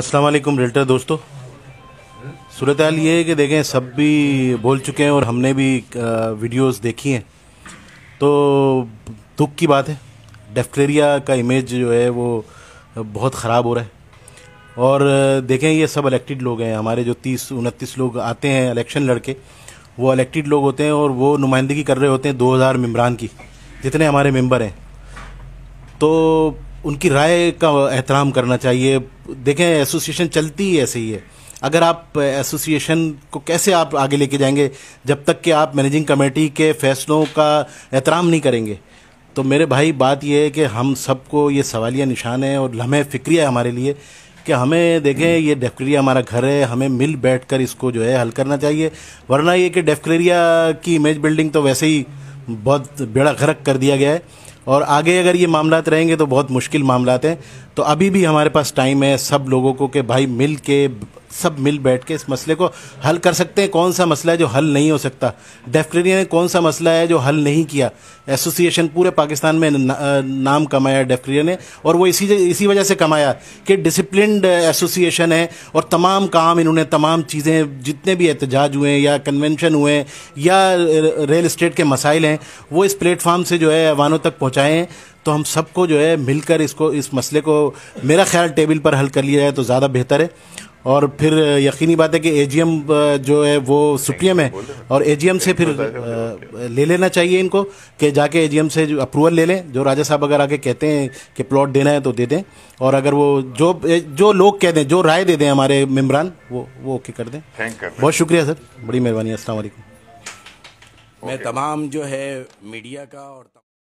अस्सलाम वालेकुम रिल्टर दोस्तों सूरत हाल ये है कि देखें सब भी बोल चुके हैं और हमने भी वीडियोस देखी हैं तो दुख की बात है डेफ्टेरिया का इमेज जो है वो बहुत ख़राब हो रहा है और देखें ये सब इलेक्टेड लोग हैं हमारे जो तीस उनतीस लोग आते हैं इलेक्शन लड़के वो इलेक्टेड लोग होते हैं और वो नुमाइंदगी कर रहे होते हैं दो हज़ार मम्बरान की जितने हमारे मेम्बर हैं तो उनकी राय का एहतराम करना चाहिए देखें एसोसिएशन चलती ही ऐसे ही है अगर आप एसोसिएशन को कैसे आप आगे लेके जाएंगे जब तक कि आप मैनेजिंग कमेटी के फैसलों का एहतराम नहीं करेंगे तो मेरे भाई बात यह है कि हम सबको ये सवालिया निशान है और लम्हे फिक्रिया है हमारे लिए कि हमें देखें हम्म। ये डेफक्रेरिया हमारा घर है हमें मिल बैठ कर इसको जो है हल करना चाहिए वरना ये कि डेफक्रेरिया की इमेज बिल्डिंग तो वैसे ही बहुत बेड़ा गरक कर दिया गया है और आगे अगर ये मामलात रहेंगे तो बहुत मुश्किल मामलात हैं तो अभी भी हमारे पास टाइम है सब लोगों को कि भाई मिल के सब मिल बैठ के इस मसले को हल कर सकते हैं कौन सा मसला है जो हल नहीं हो सकता डेफक्रेरिया ने कौन सा मसला है जो हल नहीं किया एसोसिएशन पूरे पाकिस्तान में ना, नाम कमाया डेफक्रेरिया ने और वो इसी इसी वजह से कमाया कि डिसिप्लिन एसोसिएशन है और तमाम काम इन्होंने तमाम चीज़ें जितने भी एहतजाज हुए हैं या कन्वेंशन हुए हैं या रियल इस्टेट के मसाइल हैं वो इस प्लेटफार्म से जो है अवानों तक पहुँचाए हैं तो हम सबको जो है मिलकर इसको इस मसले को मेरा ख्याल टेबल पर हल कर लिया जाए तो ज़्यादा बेहतर है और फिर यकीनी बात है कि एजीएम जो है वो सुप्रीम है और एजीएम से फिर ले लेना चाहिए इनको कि जाके एजीएम से अप्रूवल ले लें जो राजा साहब अगर आके कहते हैं कि प्लॉट देना है तो दे दें और अगर वो जो जो लोग कह दें जो राय दे दें हमारे मेम्बरान वो वो ओके कर दें बहुत शुक्रिया सर बड़ी मेहरबानी असल मैं तमाम जो है मीडिया का और